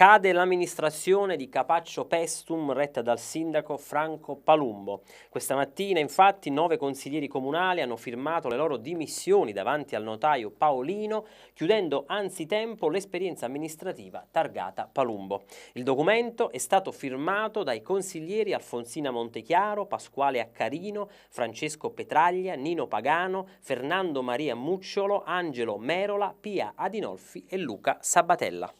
Cade l'amministrazione di Capaccio Pestum retta dal sindaco Franco Palumbo. Questa mattina infatti nove consiglieri comunali hanno firmato le loro dimissioni davanti al notaio Paolino chiudendo anzitempo l'esperienza amministrativa targata Palumbo. Il documento è stato firmato dai consiglieri Alfonsina Montechiaro, Pasquale Accarino, Francesco Petraglia, Nino Pagano, Fernando Maria Mucciolo, Angelo Merola, Pia Adinolfi e Luca Sabatella.